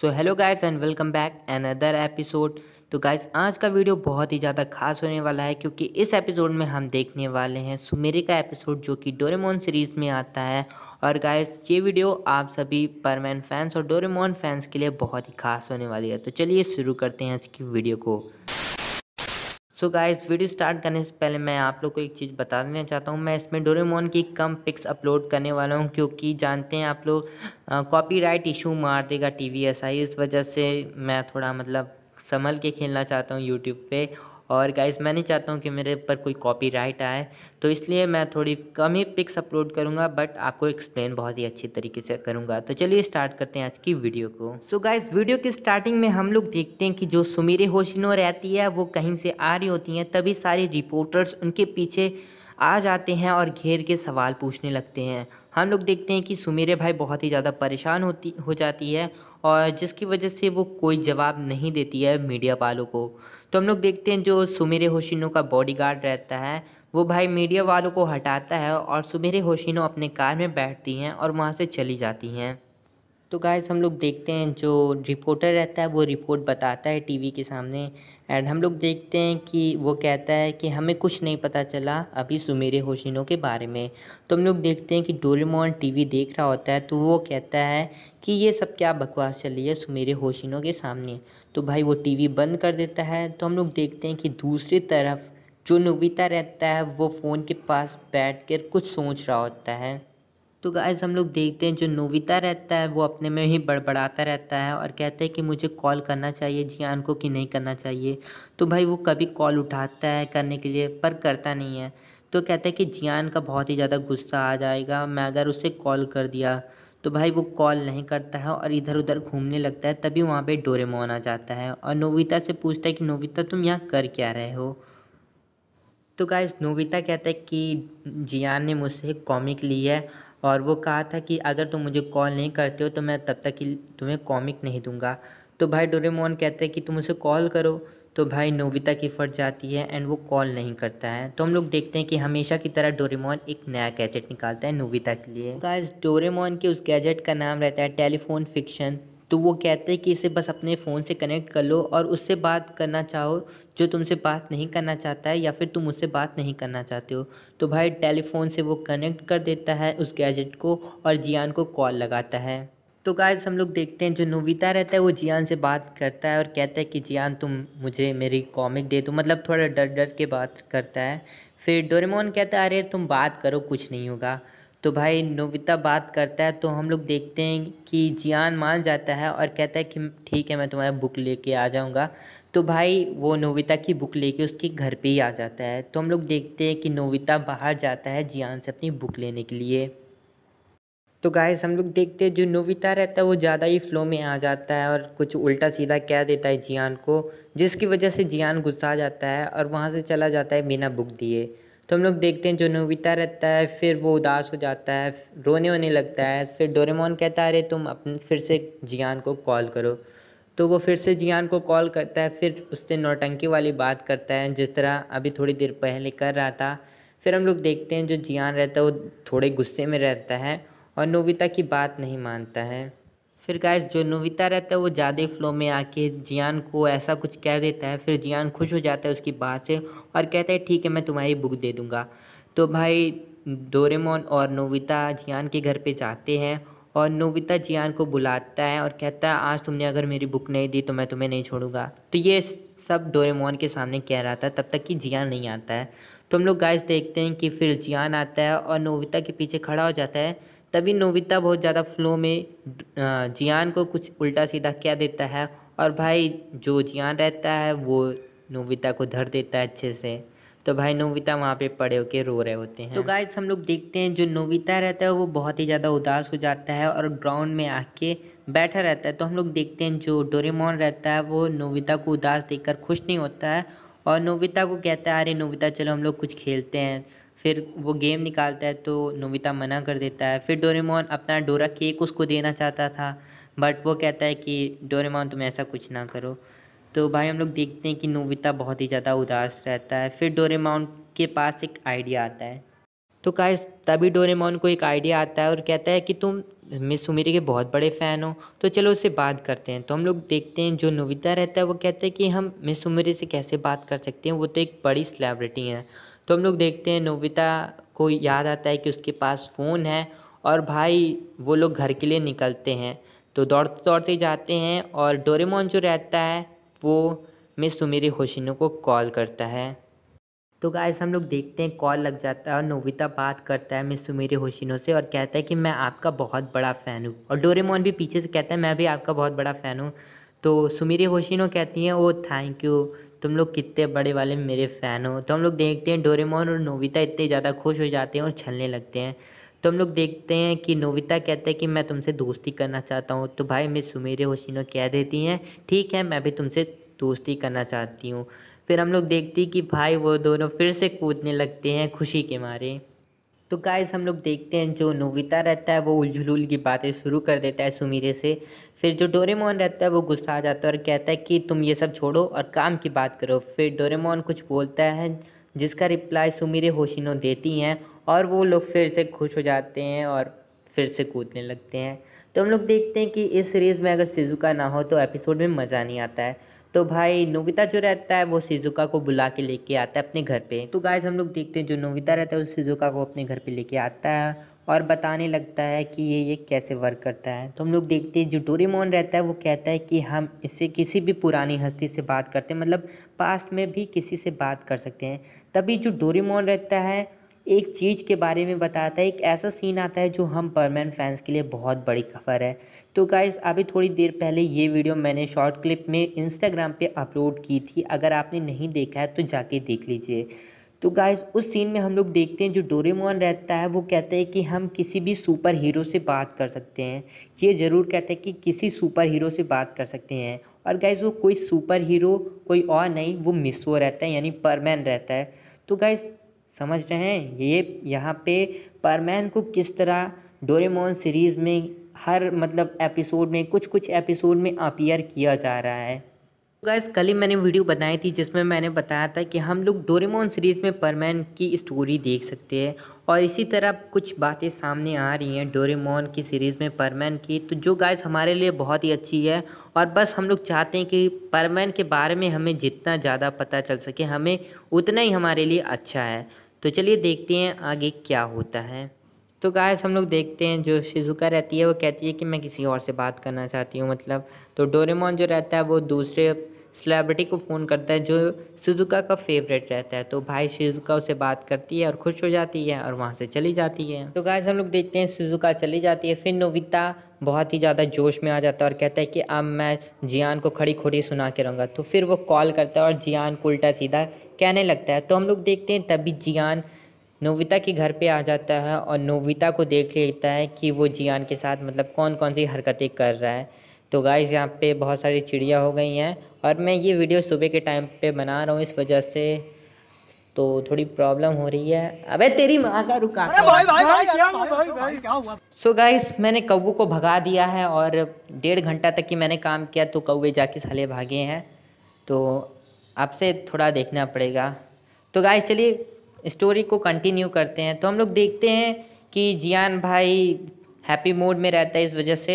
so hello guys and welcome back another episode तो guys आज का video बहुत ही ज़्यादा खास होने वाला है क्योंकि इस एपिसोड में हम देखने वाले हैं सुमेरे का एपिसोड जो कि डोरेमोन सीरीज़ में आता है और गाइस ये वीडियो आप सभी परमैन फैंस और डोरेमोन फैंस के लिए बहुत ही खास होने वाली है तो चलिए शुरू करते हैं आज की वीडियो को so so guys video start करने से पहले मैं आप लोग को एक चीज़ बता देना चाहता हूँ मैं इसमें डोरेमोन की कम पिक्स अपलोड करने वाला हूँ क्योंकि जानते हैं आप लोग कॉपीराइट इशू मार देगा टी वी इस वजह से मैं थोड़ा मतलब संभल के खेलना चाहता हूँ यूट्यूब पर और गाइस मैं नहीं चाहता हूँ कि मेरे पर कोई कॉपीराइट आए तो इसलिए मैं थोड़ी कम ही पिक्स अपलोड करूँगा बट आपको एक्सप्लेन बहुत ही अच्छी तरीके से करूँगा तो चलिए स्टार्ट करते हैं आज की वीडियो को सो so गाइस वीडियो की स्टार्टिंग में हम लोग देखते हैं कि जो सुमीरे होशिनो रहती है वो कहीं से आ रही होती हैं तभी सारे रिपोर्टर्स उनके पीछे आ जाते हैं और घेर के सवाल पूछने लगते हैं हम लोग देखते हैं कि सुमेरे भाई बहुत ही ज़्यादा परेशान होती हो जाती है और जिसकी वजह से वो कोई जवाब नहीं देती है मीडिया वालों को तो हम लोग देखते हैं जो सुमेरे होशिनो का बॉडीगार्ड रहता है वो भाई मीडिया वालों को हटाता है और सुमेरे होशिनो अपने कार में बैठती हैं और वहाँ से चली जाती हैं तो गाइस हम लोग देखते हैं जो रिपोर्टर रहता है वो रिपोर्ट बताता है टीवी के सामने एंड हम लोग देखते हैं कि वो कहता है कि हमें कुछ नहीं पता चला अभी सुमेरे होशिनों के बारे में तो हम लोग देखते हैं कि डोरेमोन टीवी देख रहा होता है तो वो कहता है कि ये सब क्या बकवास चल रही है सुमेरे होशिनों के सामने तो भाई वो टीवी बंद कर देता है तो हम लोग देखते हैं कि दूसरी तरफ जो नोबिता रहता है वो फ़ोन के पास बैठ कर कुछ सोच रहा होता है तो गाइज हम लोग देखते हैं जो नोविता रहता है वो अपने में ही बड़बड़ाता रहता है और कहता है कि मुझे कॉल करना चाहिए जियान को कि नहीं करना चाहिए तो भाई वो कभी कॉल उठाता है करने के लिए पर करता नहीं है तो कहता है कि जियान का बहुत ही ज़्यादा गुस्सा आ जाएगा मैं अगर उसे कॉल कर दिया तो भाई वो कॉल नहीं करता है और इधर उधर घूमने लगता है तभी वहाँ पर डोरेमोन आ जाता है और नोविता से पूछता है कि नोविता तुम यहाँ कर क्या रहे हो तो गाइज नोविता कहता है कि जियान ने मुझसे कॉमिक ली है और वो कहा था कि अगर तुम मुझे कॉल नहीं करते हो तो मैं तब तक की तुम्हें कॉमिक नहीं दूंगा तो भाई डोरेमोन कहते हैं कि तुम उसे कॉल करो तो भाई नोबिता की फट जाती है एंड वो कॉल नहीं करता है तो हम लोग देखते हैं कि हमेशा की तरह डोरेमोन एक नया गैजेट निकालता है नोबिता के लिए गाइस डोरेमोन के उस गैजेट का नाम रहता है टेलीफोन फिक्शन तो वो कहते हैं कि इसे बस अपने फ़ोन से कनेक्ट कर लो और उससे बात करना चाहो जो तुमसे बात नहीं करना चाहता है या फिर तुम उससे बात नहीं करना चाहते हो तो भाई टेलीफोन से वो कनेक्ट कर देता है उस गैजेट को और जियान को कॉल लगाता है तो गाइज हम लोग देखते हैं जो नोविता रहता है वो जियान से बात करता है और कहता है कि जियान तुम मुझे मेरी कॉमिक दे दो मतलब थोड़ा डर डर के बात करता है फिर डोरेमोन कहता है अरे तुम बात करो कुछ नहीं होगा तो भाई नोविता बात करता है तो हम लोग देखते हैं कि जियान मान जाता है और कहता है कि ठीक है मैं तुम्हारा बुक लेके आ जाऊँगा तो भाई वो नोविता की बुक लेके उसके घर पे ही आ जाता है तो हम लोग देखते हैं कि नोविता बाहर जाता है जियान से अपनी बुक लेने के लिए तो गाइस हम लोग देखते हैं जो नोविता रहता है वो ज़्यादा ही फ्लो में आ जाता है और कुछ उल्टा सीधा कह देता है जियान को जिसकी वजह से जियान गुस्सा जाता है और वहाँ से चला जाता है बिना बुक दिए तो हम लोग देखते हैं जो नोबिता रहता है फिर वो उदास हो जाता है रोने वोने लगता है फिर डोरेमोन कहता है अरे तुम अपने फिर से जियान को कॉल करो तो वो फिर से जियान को कॉल करता है फिर उससे नौटंकी वाली बात करता है जिस तरह अभी थोड़ी देर पहले कर रहा था फिर हम लोग देखते हैं जो जियान रहता है वो थोड़े गुस्से में रहता है और नोबिता की बात नहीं मानता है फिर गैस जो नोविता रहता है वो ज़्यादा फ्लो में आके जियान को ऐसा कुछ कह देता है फिर जियान खुश हो जाता है उसकी बात से और कहता है ठीक है मैं तुम्हारी बुक दे दूँगा तो भाई डोरेमोन और नोविता जियान के घर पे जाते हैं और नोविता जियान को बुलाता है और कहता है आज तुमने अगर मेरी बुक नहीं दी तो मैं तुम्हें नहीं छोड़ूंगा तो ये सब डोरेमोन के सामने कह रहा था तब तक कि जियान नहीं आता है तो हम लोग गाइस देखते हैं कि फिर जियान आता है और नोविता के पीछे खड़ा हो जाता है तभी नोविता बहुत ज़्यादा फ्लो में जियान को कुछ उल्टा सीधा क्या देता है और भाई जो जियान रहता है वो नोविता को धर देता है अच्छे से तो भाई नोविता वहाँ पे पड़े होके रो रहे होते हैं तो गाइस हम लोग देखते हैं जो नोविता रहता है वो बहुत ही ज़्यादा उदास हो जाता है और ग्राउंड में आके बैठा रहता है तो हम लोग देखते हैं जो डोरेमोन रहता है वो नोविता को उदास देखकर खुश नहीं होता है और नोविता को कहता है अरे नोविता चलो हम लोग कुछ खेलते हैं फिर वो गेम निकालता है तो नोविता मना कर देता है फिर डोरेमोन अपना डोरा केक उसको देना चाहता था बट वो कहता है कि डोरेमोन तुम ऐसा कुछ ना करो तो भाई हम लोग देखते हैं कि नोविता बहुत ही ज़्यादा उदास रहता है फिर डोरेमोन के पास एक आइडिया आता है तो का तभी डोरेमोन को एक आइडिया आता है और कहता है कि तुम मिस सुमेरी के बहुत बड़े फ़ैन हो तो चलो उससे बात करते हैं तो हम लोग देखते हैं जो नोविता रहता है वो कहते हैं कि हम मिस सुमेरी से कैसे बात कर सकते हैं वो तो एक बड़ी सेलेब्रिटी हैं तो हम लोग देखते हैं नोबिता को याद आता है कि उसके पास फ़ोन है और भाई वो लोग घर के लिए निकलते हैं तो दौड़ते दौड़ते जाते हैं और डोरेमोन जो रहता है वो मिस सुमेरी होशिनो को कॉल करता है तो गाइस हम लोग देखते हैं कॉल लग जाता है और नोविता बात करता है मिस सुमेरी होशिनो से और कहता है कि मैं आपका बहुत बड़ा फ़ैन हूँ और डोरेमोन भी पीछे से कहता है मैं भी आपका बहुत बड़ा फ़ैन हूँ तो सुमेरी होशिनो कहती हैं ओ थैंक यू तुम लोग कितने बड़े वाले मेरे फ़ैन हो तो हम लोग देखते हैं डोरेमोन और नोविता इतने ज़्यादा खुश हो जाते हैं और छलने लगते हैं तो हम लोग देखते हैं कि नोविता कहते हैं कि मैं तुमसे दोस्ती करना चाहता हूँ तो भाई मिस सुमेरे होशिनो कह देती हैं ठीक है मैं भी तुमसे दोस्ती करना चाहती हूँ फिर हम लोग देखती कि भाई वो दोनों फिर से कूदने लगते हैं खुशी के मारे तो गाइस हम लोग देखते हैं जो नोविता रहता है वो उलझुल की बातें शुरू कर देता है सुमीरे से फिर जो डोरेमोन रहता है वो गुस्सा आ जाता है और कहता है कि तुम ये सब छोड़ो और काम की बात करो फिर डोरेमोन कुछ बोलता है जिसका रिप्लाई सुमीरे होशिनो देती हैं और वो लोग फिर से खुश हो जाते हैं और फिर से कूदने लगते हैं तो हम लोग देखते हैं कि इस सीरीज़ में अगर सिजुका ना हो तो एपिसोड में मज़ा नहीं आता है तो भाई नोविता जो रहता है वो सिजुका को बुला के लेके आता है अपने घर पे तो गाइस हम लोग देखते हैं जो नोविता रहता है वो सिजुका को अपने घर पे लेके आता है और बताने लगता है कि ये ये कैसे वर्क करता है तो हम लोग देखते हैं जो डोरेमोन रहता है वो कहता है कि हम इससे किसी भी पुरानी हस्ती से बात करते हैं मतलब पास्ट में भी किसी से बात कर सकते हैं तभी जो डोरेमोन रहता है एक चीज़ के बारे में बताता है एक ऐसा सीन आता है जो हम परमैन फैंस के लिए बहुत बड़ी खबर है तो गाइज अभी थोड़ी देर पहले ये वीडियो मैंने शॉर्ट क्लिप में इंस्टाग्राम पर अपलोड की थी अगर आपने नहीं देखा है तो जाके देख लीजिए तो गाइस उस सीन में हम लोग देखते हैं जो डोरेमोन रहता है वो कहते हैं कि हम किसी भी सुपर हीरो से बात कर सकते हैं ये ज़रूर कहते हैं कि किसी सुपर हीरो से बात कर सकते हैं और गाइस वो कोई सुपर हीरो कोई और नहीं वो मिसो रहता है यानी परमैन रहता है तो गाइस समझ रहे हैं ये यहाँ पे परमैन को किस तरह डोरेमोन सीरीज़ में हर मतलब एपिसोड में कुछ कुछ एपिसोड में अपियर किया जा रहा है गैस कल ही मैंने वीडियो बनाई थी जिसमें मैंने बताया था कि हम लोग डोरेमोन सीरीज़ में परमैन की स्टोरी देख सकते हैं और इसी तरह कुछ बातें सामने आ रही हैं डोरेमोन की सीरीज़ में परमैन की तो जो गैस हमारे लिए बहुत ही अच्छी है और बस हम लोग चाहते हैं कि परमैन के बारे में हमें जितना ज़्यादा पता चल सके हमें उतना ही हमारे लिए अच्छा है तो चलिए देखते हैं आगे क्या होता है तो गायस हम लोग देखते हैं जो शिजुका रहती है वो कहती है कि मैं किसी और से बात करना चाहती हूँ मतलब तो डोरेमोन जो रहता है वो दूसरे सेलिब्रिटी को फ़ोन करता है जो शिजुका का फेवरेट रहता है तो भाई शिजुका उसे बात करती है और खुश हो जाती है और वहाँ से चली जाती है तो गाय हम लोग देखते हैं शिजुका चली जाती है फिर नोविता बहुत ही ज़्यादा जोश में आ जाता है और कहता है कि अब मैं जियान को खड़ी खोड़ी सुना के रहूँगा तो फिर वो कॉल करता है और जियान को उल्टा सीधा कहने लगता है तो हम लोग देखते हैं तभी जियान नोविता के घर पे आ जाता है और नोविता को देख लेता है कि वो जियान के साथ मतलब कौन कौन सी हरकतें कर रहा है तो गाइस यहाँ पे बहुत सारी चिड़िया हो गई हैं और मैं ये वीडियो सुबह के टाइम पे बना रहा हूँ इस वजह से तो थोड़ी प्रॉब्लम हो रही है अबे तेरी माँ का रुका सो गाइस मैंने कौवे को भगा दिया है और डेढ़ घंटा तक की मैंने काम किया तो कौवे जाके साले भागे हैं तो आपसे थोड़ा देखना पड़ेगा तो गाइस चलिए स्टोरी को कंटिन्यू करते हैं तो हम लोग देखते हैं कि जियान भाई हैप्पी मूड में रहता है इस वजह से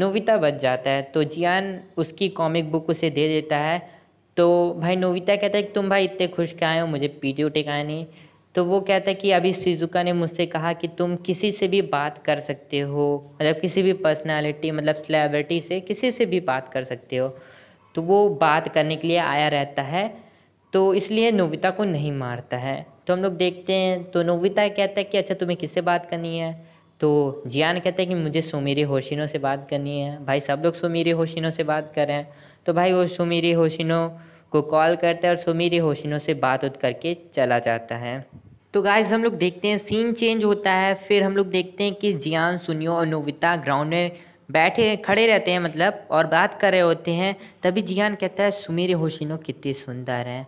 नोविता बच जाता है तो जियान उसकी कॉमिक बुक उसे दे देता है तो भाई नोविता कहता है कि तुम भाई इतने खुश के आए हो मुझे पीटी उटे का नहीं तो वो कहता है कि अभी सिजुका ने मुझसे कहा कि तुम किसी से भी बात कर सकते हो मतलब किसी भी पर्सनालिटी मतलब सेलेब्रिटी से किसी से भी बात कर सकते हो तो वो बात करने के लिए आया रहता है तो इसलिए नोविता को नहीं मारता है तो हम लोग देखते हैं तो नोविता कहता है कि अच्छा तुम्हें किससे बात करनी है तो जियान कहते हैं कि मुझे सुमीरी होशिनों से बात करनी है भाई सब लोग सुमीरी होशिनों से बात कर रहे हैं तो भाई वो सुमीरी होशिनों को कॉल करता है और सुमीरी होशिनों से बात उत करके चला जाता है तो गाइज हम लोग देखते हैं सीन चेंज होता है फिर हम लोग देखते हैं कि जियान सुनियो और नोविता ग्राउंड में बैठे खड़े रहते हैं मतलब और बात कर रहे होते हैं तभी जियान कहता है सुमीरी होशिनो कितनी सुंदर है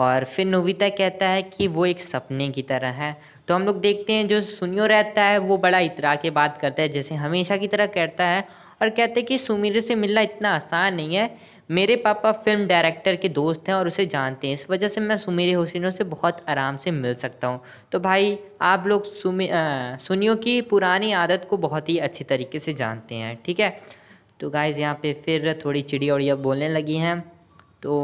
और फिर नोविता कहता है कि वो एक सपने की तरह है तो हम लोग देखते हैं जो सुनियो रहता है वो बड़ा इतरा के बात करता है जैसे हमेशा की तरह कहता है और कहते हैं कि सुमीर से मिलना इतना आसान नहीं है मेरे पापा फिल्म डायरेक्टर के दोस्त हैं और उसे जानते हैं इस वजह से मैं सुमीर हुसैनों से बहुत आराम से मिल सकता हूँ तो भाई आप लोग सुनियो की पुरानी आदत को बहुत ही अच्छे तरीके से जानते हैं ठीक है तो गाइज़ यहाँ पे फिर थोड़ी चिड़िया उड़िया बोलने लगी हैं तो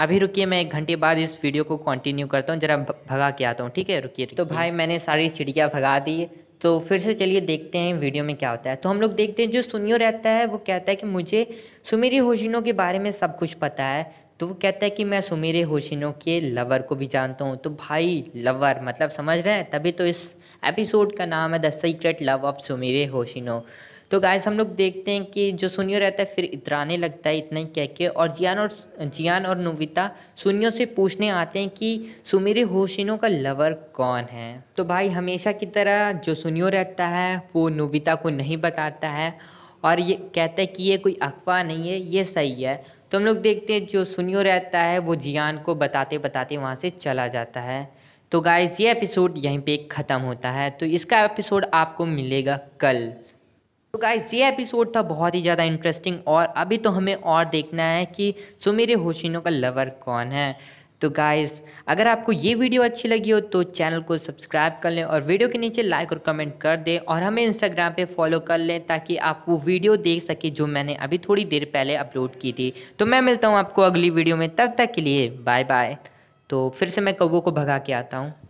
अभी रुकिए मैं एक घंटे बाद इस वीडियो को कंटिन्यू करता हूँ ज़रा भगा के आता हूँ ठीक है रुकिए तो भाई मैंने सारी चिड़िया भगा दी तो फिर से चलिए देखते हैं वीडियो में क्या होता है तो हम लोग देखते हैं जो सुनियो रहता है वो कहता है कि मुझे सुमेरी होशिनो के बारे में सब कुछ पता है तो वो कहता है कि मैं सुमेरे होशिनो के लवर को भी जानता हूँ तो भाई लवर मतलब समझ रहे हैं तभी तो इस एपिसोड का नाम है the secret love of Sumire Hoshino तो गाइस हम लोग देखते हैं कि जो सुनियो रहता है फिर इतराने लगता है इतना ही कह के और जियान और जियान और नोविता सुनियो से पूछने आते हैं कि सुमेरे होशिनो का लवर कौन है तो भाई हमेशा की तरह जो सुनियो रहता है वो नोविता को नहीं बताता है और ये कहता है कि ये कोई अफवाह नहीं है ये सही है तो हम लोग देखते हैं जो सुनियो रहता है वो जियान को बताते बताते वहाँ से चला जाता है तो गाइज ये एपिसोड यहीं पे ख़त्म होता है तो इसका एपिसोड आपको मिलेगा कल तो गाइज ये एपिसोड था बहुत ही ज़्यादा इंटरेस्टिंग और अभी तो हमें और देखना है कि सुमेरे होशिनो का लवर कौन है तो गाइज अगर आपको ये वीडियो अच्छी लगी हो तो चैनल को सब्सक्राइब कर लें और वीडियो के नीचे लाइक और कमेंट कर दें और हमें इंस्टाग्राम पे फॉलो कर लें ताकि आप वो वीडियो देख सकें जो मैंने अभी थोड़ी देर पहले अपलोड की थी तो मैं मिलता हूँ आपको अगली वीडियो में तब तक के लिए बाय बाय तो फिर से मैं कौवों को भगा के आता हूँ